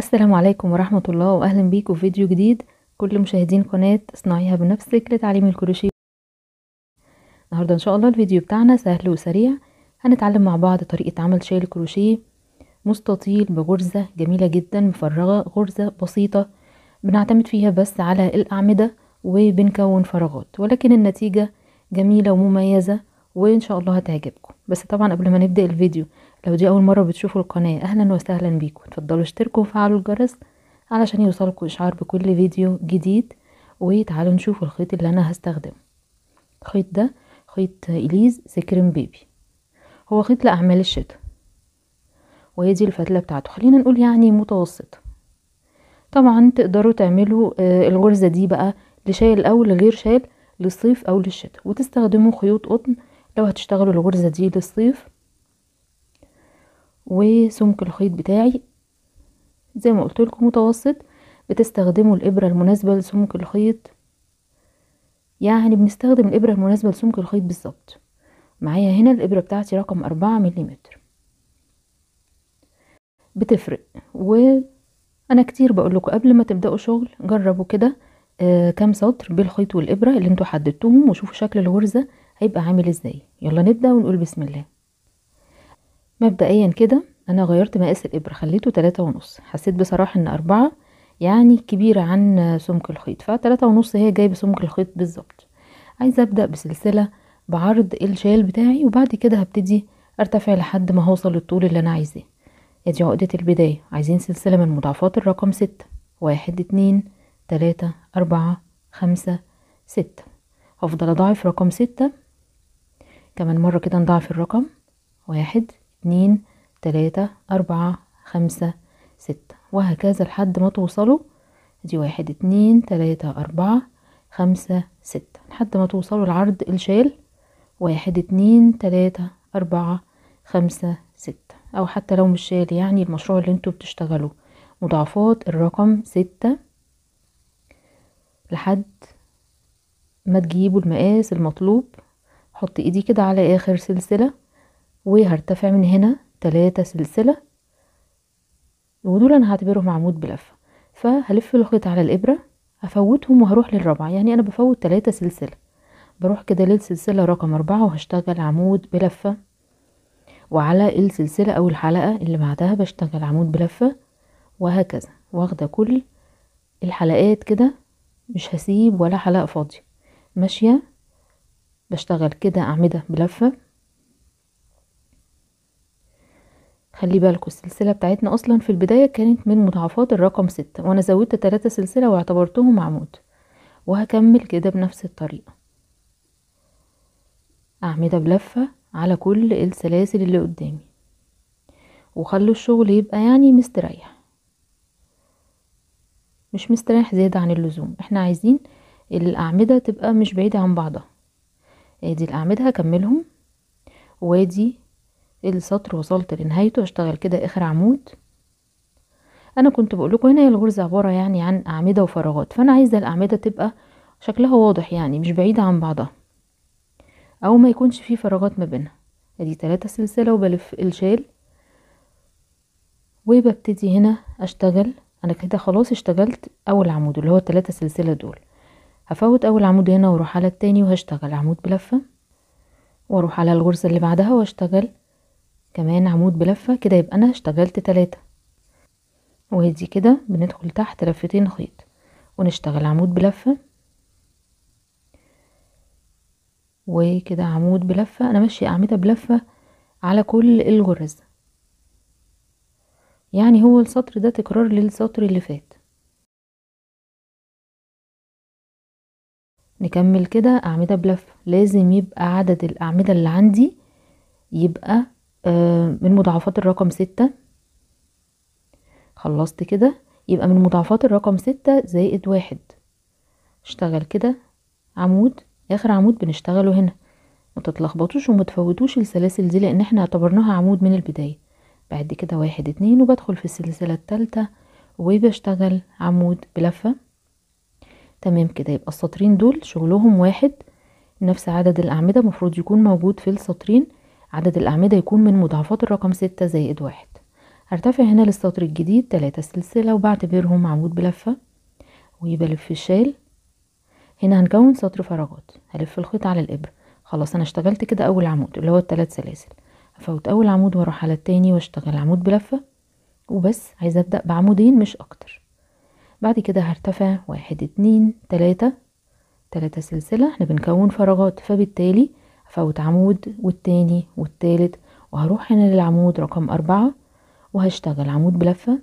السلام عليكم ورحمة الله وأهلا بيكم في فيديو جديد كل مشاهدين قناة اصنعيها بنفسك لتعليم الكروشيه النهاردة إن شاء الله الفيديو بتاعنا سهل وسريع هنتعلم مع بعض طريقة عمل شال الكروشيه مستطيل بغرزة جميلة جدا مفرغة غرزة بسيطة بنعتمد فيها بس على الأعمدة وبنكون فراغات ولكن النتيجة جميلة ومميزة وان شاء الله هتعجبكم بس طبعا قبل ما نبدا الفيديو لو دي اول مره بتشوفوا القناه اهلا وسهلا بيكم اتفضلوا اشتركوا وفعلوا الجرس علشان يوصلكم اشعار بكل فيديو جديد وتعالوا نشوف الخيط اللي انا هستخدمه الخيط ده خيط اليز سكرين بيبي هو خيط لاعمال الشتاء وهي دي الفتله بتاعته خلينا نقول يعني متوسطه طبعا تقدروا تعملوا آه، الغرزه دي بقى لشال او لغير شال للصيف او للشتاء وتستخدموا خيوط قطن لو هتشتغلوا الغرزة دي للصيف وسمك الخيط بتاعي زي ما قلت لكم متوسط بتستخدموا الإبرة المناسبة لسمك الخيط يعني بنستخدم الإبرة المناسبة لسمك الخيط بالظبط معايا هنا الإبرة بتاعتي رقم أربعة مليمتر بتفرق وأنا كتير بقولكوا قبل ما تبدأوا شغل جربوا كده آه كام سطر بالخيط والإبرة اللي انتوا حددتوهم وشوفوا شكل الغرزة هيبقى عامل ازاي يلا نبدأ ونقول بسم الله مبدئيا كده انا غيرت مقاس الابرة خليته تلاتة ونص حسيت بصراحة ان اربعة يعني كبيرة عن سمك الخيط فتلاتة ونص هي جايبة سمك الخيط بالظبط عايزة ابدأ بسلسلة بعرض الشال بتاعي وبعد كده هبتدي ارتفع لحد ما هوصل للطول اللي انا عايزاه ادي عقدة البداية عايزين سلسلة من مضاعفات الرقم ستة واحد اتنين تلاتة اربعة خمسة ستة هفضل اضاعف رقم ستة كمان مرة كده نضعف الرقم واحد اتنين تلاتة أربعة خمسة ستة وهكذا لحد ما توصلوا دي واحد اتنين تلاتة أربعة خمسة ستة لحد ما توصلوا لعرض الشال واحد اتنين تلاتة أربعة خمسة ستة أو حتى لو مش شال يعني المشروع اللي انتوا بتشتغلوه مضاعفات الرقم ستة لحد ما تجيبوا المقاس المطلوب هحط ايدي كده على اخر سلسلة وهرتفع من هنا تلاتة سلسلة ودول انا هعتبرهم عمود بلفة فهلف الخيط على الابرة هفوتهم وهروح للرابعة يعني انا بفوت تلاتة سلسلة بروح كده للسلسلة رقم اربعة وهشتغل عمود بلفة وعلى السلسلة او الحلقة اللي بعدها بشتغل عمود بلفة وهكذا واخدة كل الحلقات كده مش هسيب ولا حلقة فاضية ماشية بشتغل كده أعمدة بلفة خلي بالكوا السلسلة بتاعتنا أصلا في البداية كانت من مضاعفات الرقم ستة وأنا زودت تلاتة سلسلة واعتبرتهم عمود وهكمل كده بنفس الطريقة أعمدة بلفة على كل السلاسل اللي قدامي وخلوا الشغل يبقى يعني مستريح مش مستريح زيادة عن اللزوم احنا عايزين الأعمدة تبقى مش بعيدة عن بعضها ادي الاعمدة هكملهم وادي السطر وصلت لنهايته هشتغل كده اخر عمود انا كنت بقول لكم هنا هي الغرزه عباره يعني عن اعمده وفراغات فانا عايزه الاعمده تبقى شكلها واضح يعني مش بعيده عن بعضها او ما يكونش فيه فراغات ما بينها ادي ثلاثة سلسله وبلف الشال وببتدي هنا اشتغل انا كده خلاص اشتغلت اول عمود اللي هو الثلاثة سلسله دول هفوت اول عمود هنا واروح على التاني وهشتغل عمود بلفة واروح على الغرزة اللي بعدها واشتغل كمان عمود بلفة كده يبقى انا اشتغلت تلاتة وهدي كده بندخل تحت لفتين خيط ونشتغل عمود بلفة وكده عمود بلفة انا ماشية اعمدة بلفة على كل الغرز يعني هو السطر ده تكرار للسطر اللي فات نكمل كده أعمدة بلف لازم يبقى عدد الأعمدة اللي عندي يبقى آه، من مضاعفات الرقم ستة خلصت كده يبقى من مضاعفات الرقم ستة زائد واحد اشتغل كده عمود اخر عمود بنشتغله هنا ما تتلخبطوش وما تفوتوش السلاسل دي لان احنا اعتبرناها عمود من البداية بعد كده واحد اتنين وبدخل في السلسلة التالتة وبشتغل عمود بلفة تمام كده يبقى السطرين دول شغلهم واحد نفس عدد الأعمدة مفروض يكون موجود في السطرين عدد الأعمدة يكون من مضاعفات الرقم ستة زائد واحد هرتفع هنا للسطر الجديد تلاتة سلسلة وبعتبرهم عمود بلفة في الشال هنا هنكون سطر فراغات هلف الخيط على الإبرة خلاص أنا اشتغلت كده أول عمود اللي هو التلات سلاسل هفوت أول عمود وأروح على التاني واشتغل عمود بلفة وبس عايزة أبدأ بعمودين مش أكتر بعد كده هرتفع واحد اتنين تلاتة تلاتة سلسلة احنا بنكون فراغات فبالتالي هفوت عمود والتاني والتالت وهروح هنا للعمود رقم أربعة وهشتغل عمود بلفة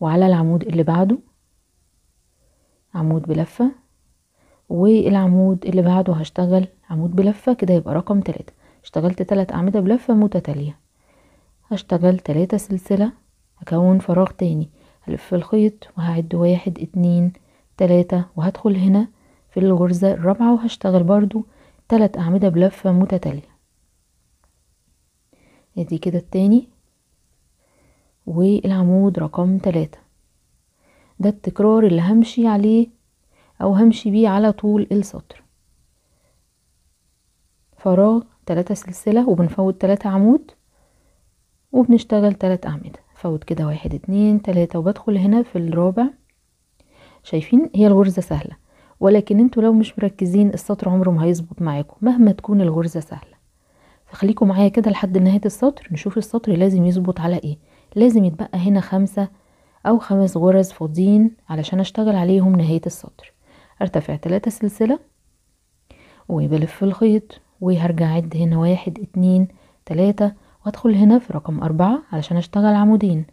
وعلى العمود اللي بعده عمود بلفة والعمود اللي بعده هشتغل عمود بلفة كده يبقى رقم تلاتة اشتغلت تلات أعمدة بلفة متتالية هشتغل تلاتة سلسلة هكون فراغ تاني هلف الخيط وهعد واحد اتنين تلاتة وهدخل هنا في الغرزة الرابعة وهشتغل برضو تلات أعمدة بلفة متتالية ادي كده التاني والعمود رقم تلاتة ده التكرار اللي همشي عليه أو همشي بيه على طول السطر فراغ تلاتة سلسلة وبنفوت تلاتة عمود وبنشتغل تلات أعمدة فوت كده واحد اتنين تلاتة وبدخل هنا في الرابع شايفين هي الغرزة سهلة ولكن انتوا لو مش مركزين السطر عمره ما هيظبط معاكم مهما تكون الغرزة سهلة فخليكم معايا كده لحد نهاية السطر نشوف السطر لازم يظبط على ايه لازم يتبقى هنا خمسة او خمس غرز فاضيين علشان اشتغل عليهم نهاية السطر ارتفع تلاتة سلسلة وبلف الخيط وهرجع عد هنا واحد اتنين تلاتة وادخل هنا في رقم أربعة علشان اشتغل عمودين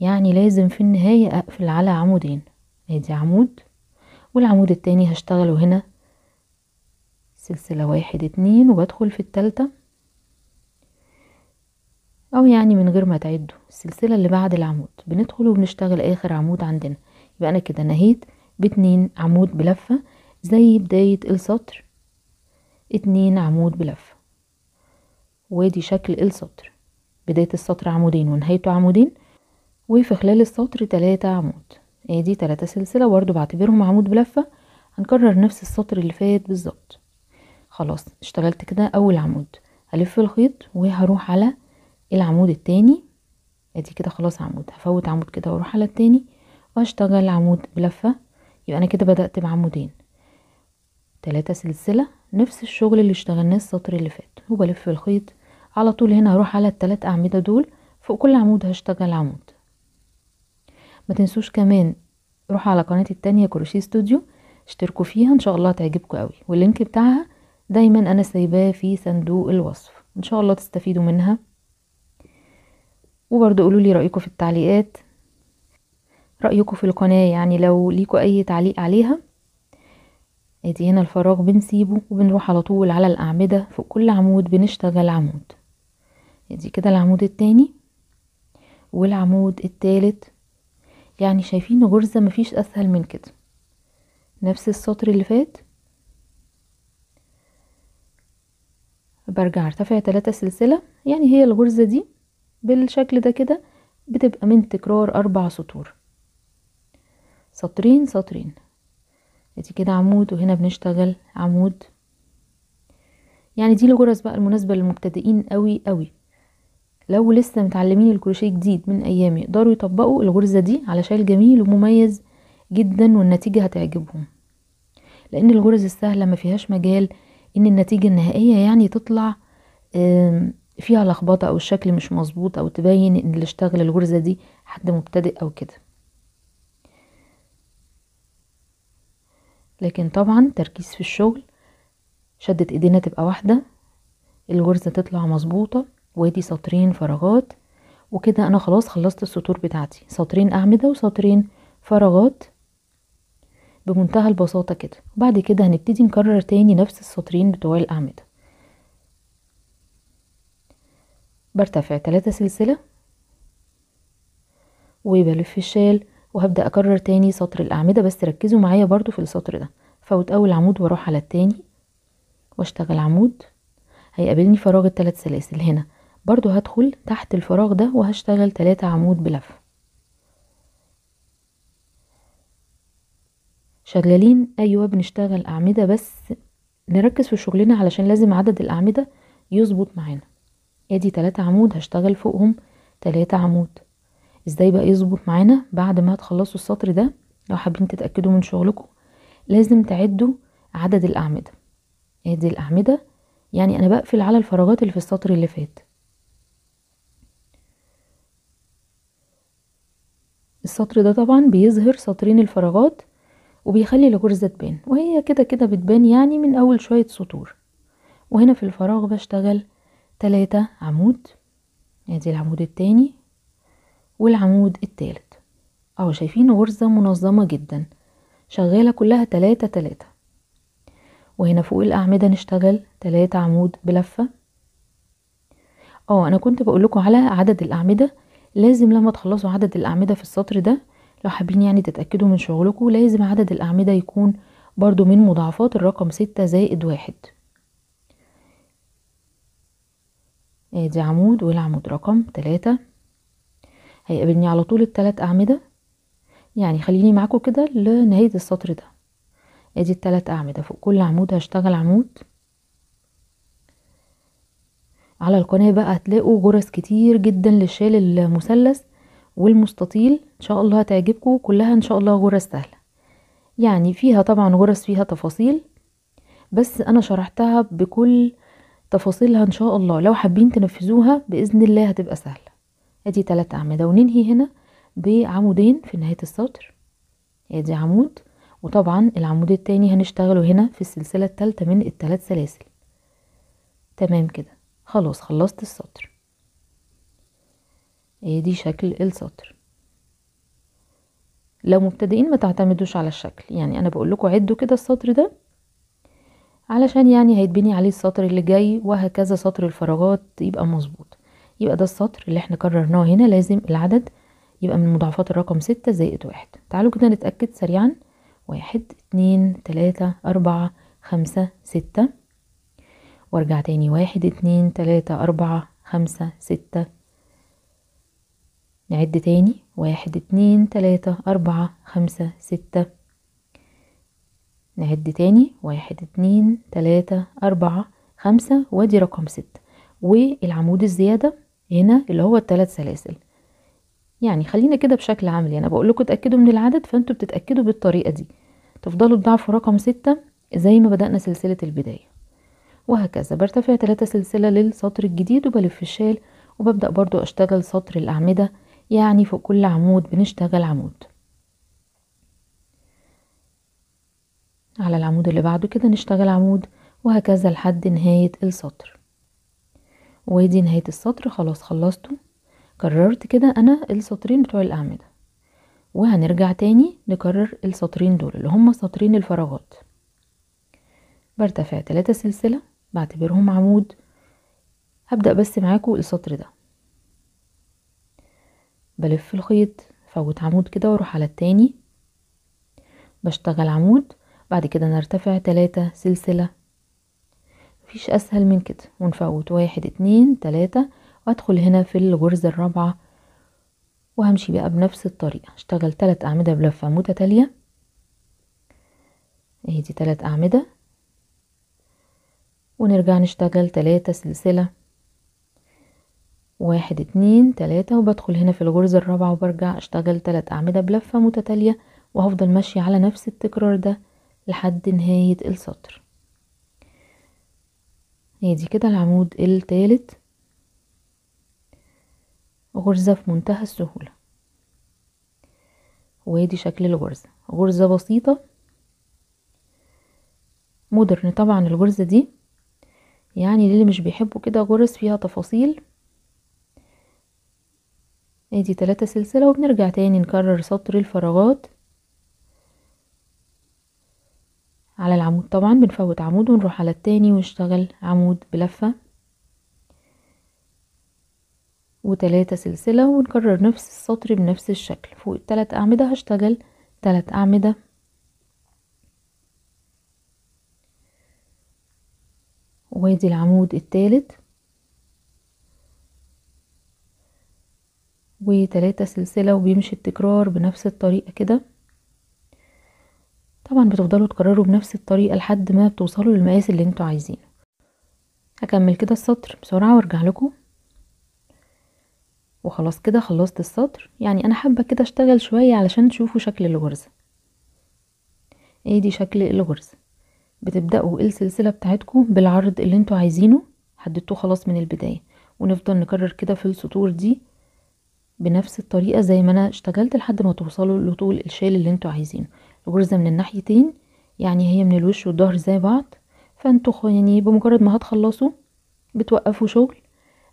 يعني لازم في النهاية اقفل على عمودين ادي عمود والعمود التاني هشتغله هنا سلسلة واحد اتنين وبدخل في التالتة او يعني من غير ما تعدوا السلسلة اللي بعد العمود بندخل وبنشتغل اخر عمود عندنا يبقى انا كده نهيت باتنين عمود بلفة زي بداية السطر اتنين عمود بلفة وادي شكل السطر بداية السطر عمودين ونهايته عمودين وفي خلال السطر تلاتة عمود ادي آه، تلاتة سلسلة برضو بعتبرهم عمود بلفة هنكرر نفس السطر اللي فات بالظبط خلاص اشتغلت كده اول عمود هلف الخيط وهروح على العمود التاني ادي آه، كده خلاص عمود هفوت عمود كده واروح على التاني واشتغل عمود بلفة يبقى انا كده بدأت بعمودين تلاتة سلسلة نفس الشغل اللي اشتغلناه السطر اللي فات وبلف الخيط على طول هنا هروح على التلات أعمدة دول فوق كل عمود هشتغل عمود ما تنسوش كمان روح على قناتي التانية كروشيه ستوديو اشتركوا فيها ان شاء الله تعجبكم قوي واللينك بتاعها دايما انا سايباه في صندوق الوصف ان شاء الله تستفيدوا منها وبرضو قولوا لي رايكم في التعليقات رايكم في القناه يعني لو ليكوا اي تعليق عليها ادي هنا الفراغ بنسيبه وبنروح على طول على الاعمده فوق كل عمود بنشتغل عمود ادي كده العمود التاني والعمود التالت يعني شايفين غرزة مفيش اسهل من كده نفس السطر اللي فات برجع ارتفع تلاتة سلسلة يعني هي الغرزة دي بالشكل ده كده بتبقى من تكرار اربع سطور سطرين سطرين ادي كده عمود وهنا بنشتغل عمود يعني دي الغرز بقى المناسبة للمبتدئين قوي قوي لو لسه متعلمين الكروشيه جديد من ايام يقدروا يطبقوا الغرزة دي على شكل جميل ومميز جدا والنتيجة هتعجبهم لان الغرز السهلة ما فيهاش مجال ان النتيجة النهائية يعني تطلع فيها لخبطة او الشكل مش مظبوط او تبين ان اللي اشتغل الغرزة دي حد مبتدئ او كده لكن طبعا تركيز في الشغل شدة ايدينا تبقى واحدة الغرزة تطلع مظبوطة وادي سطرين فراغات وكده انا خلاص خلصت السطور بتاعتي سطرين اعمدة وسطرين فراغات بمنتهى البساطة كده وبعد كده هنبتدي نكرر تاني نفس السطرين بتوع الاعمدة برتفع ثلاثة سلسلة وبلف الشال وهبدأ اكرر تاني سطر الاعمدة بس ركزوا معايا برضو في السطر ده فوت اول عمود واروح على التاني واشتغل عمود هيقابلني فراغ الثلاث سلاسل هنا برضو هدخل تحت الفراغ ده وهشتغل تلاتة عمود بلف شغالين ايوه بنشتغل اعمده بس نركز في شغلنا علشان لازم عدد الاعمده يظبط معانا ادي تلاتة عمود هشتغل فوقهم تلاتة عمود ازاي بقى يظبط معانا بعد ما هتخلصوا السطر ده لو حابين تتاكدوا من شغلكم لازم تعدوا عدد الاعمده ادي الاعمده يعني انا بقفل على الفراغات اللي في السطر اللي فات السطر ده طبعا بيظهر سطرين الفراغات وبيخلي الغرزة تبان وهي كده كده بتبان يعني من اول شوية سطور وهنا في الفراغ بشتغل تلاتة عمود ادي العمود التاني والعمود التالت اهو شايفين غرزة منظمة جدا شغالة كلها تلاتة تلاتة وهنا فوق الأعمدة نشتغل تلاتة عمود بلفة اه انا كنت بقولكم على عدد الأعمدة لازم لما تخلصوا عدد الأعمدة في السطر ده لو حابين يعني تتأكدوا من شغلكم لازم عدد الأعمدة يكون برضو من مضاعفات الرقم ستة زائد واحد ادي آه، عمود والعمود رقم تلاتة هيقابلني على طول التلات أعمدة يعني خليني معاكم كده لنهاية السطر ده ادي آه، التلات أعمدة فوق كل عمود هشتغل عمود على القناة بقى هتلاقوا جرس كتير جدا للشال المثلث والمستطيل ان شاء الله هتعجبكم كلها ان شاء الله جرس سهلة يعني فيها طبعا جرس فيها تفاصيل بس انا شرحتها بكل تفاصيلها ان شاء الله لو حابين تنفذوها باذن الله هتبقى سهلة ادي تلات اعمدة وننهي هنا بعمودين في نهاية السطر ادي عمود وطبعا العمود التاني هنشتغله هنا في السلسلة التالتة من التلات سلاسل تمام كده خلاص خلصت السطر ادي شكل السطر لو مبتدئين ما تعتمدوش على الشكل يعني انا بقول لكم عدوا كده السطر ده علشان يعني هيتبني عليه السطر اللي جاي وهكذا سطر الفراغات يبقى مظبوط يبقى ده السطر اللي احنا كررناه هنا لازم العدد يبقى من مضاعفات الرقم ستة زائد واحد تعالوا كده نتأكد سريعا واحد اتنين تلاتة أربعة خمسة ستة وارجع تاني واحد اتنين تلاتة اربعة خمسة ستة نعد تاني واحد اتنين تلاتة اربعة خمسة ستة نعد تاني واحد اتنين تلاتة اربعة خمسة وادي رقم ستة والعمود الزيادة هنا اللي هو التلات سلاسل يعني خلينا كده بشكل عملي انا بقول لكم اتاكدوا من العدد فانتوا بتتاكدوا بالطريقه دي تفضلوا تضعفوا رقم ستة زي ما بدانا سلسله البدايه وهكذا برتفع تلاتة سلسلة للسطر الجديد وبلف الشال وببدأ برضو اشتغل سطر الأعمدة يعني فوق كل عمود بنشتغل عمود على العمود اللي بعده كده نشتغل عمود وهكذا لحد نهاية السطر ودي نهاية السطر خلاص خلصته كررت كده أنا السطرين بتوع الأعمدة وهنرجع تاني نكرر السطرين دول اللي هما سطرين الفراغات برتفع تلاتة سلسلة بعتبرهم عمود هبدأ بس معاكم السطر ده بلف الخيط فوت عمود كده واروح على التاني بشتغل عمود بعد كده نرتفع تلاتة سلسلة مفيش اسهل من كده ونفوت واحد اتنين تلاتة وادخل هنا في الغرزة الرابعة وهمشي بقى بنفس الطريقة اشتغل تلات اعمدة بلفة متتالية اهي دي تلات اعمدة ونرجع نشتغل تلاتة سلسلة واحد اتنين تلاتة وبدخل هنا في الغرزة الرابعة وبرجع اشتغل تلات اعمدة بلفة متتالية وهفضل ماشية على نفس التكرار ده لحد نهاية السطر ادي كده العمود التالت غرزة في منتهى السهولة وادي شكل الغرزة غرزة بسيطة مودرن طبعا الغرزة دي يعني للي مش بيحبوا كده غرز فيها تفاصيل ادي تلاتة سلسلة وبنرجع تاني نكرر سطر الفراغات على العمود طبعا بنفوت عمود ونروح على التاني ونشتغل عمود بلفة وتلاتة سلسلة ونكرر نفس السطر بنفس الشكل فوق التلات أعمدة هشتغل تلات أعمدة وادي العمود الثالث وثلاثة سلسلة وبيمشي التكرار بنفس الطريقة كده طبعا بتفضلوا تكرروا بنفس الطريقة لحد ما بتوصلوا للمقاس اللي انتوا عايزينه هكمل كده السطر بسرعة وارجع لكم وخلاص كده خلصت السطر يعني انا حابة كده اشتغل شوية علشان تشوفوا شكل الغرزة ايه دي شكل الغرزة بتبدأوا السلسلة بتاعتكم بالعرض اللي انتوا عايزينه حددتوه خلاص من البداية ونفضل نكرر كده في السطور دي بنفس الطريقة زي ما انا اشتغلت لحد ما توصلوا لطول الشال اللي انتوا عايزينه الغرزة من الناحيتين يعني هي من الوش والظهر زي بعض فانتوا يعني بمجرد ما هتخلصوا بتوقفوا شغل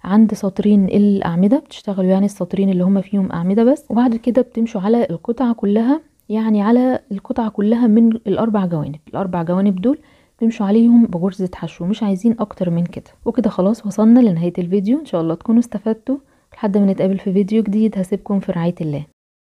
عند سطرين الأعمدة بتشتغلوا يعني السطرين اللي هما فيهم أعمدة بس وبعد كده بتمشوا على القطعة كلها يعني على القطعة كلها من الأربع جوانب الأربع جوانب دول نمشوا عليهم بغرزة حشو مش عايزين أكتر من كده وكده خلاص وصلنا لنهاية الفيديو إن شاء الله تكونوا استفدتوا لحد ما نتقابل في فيديو جديد هسيبكم في رعاية الله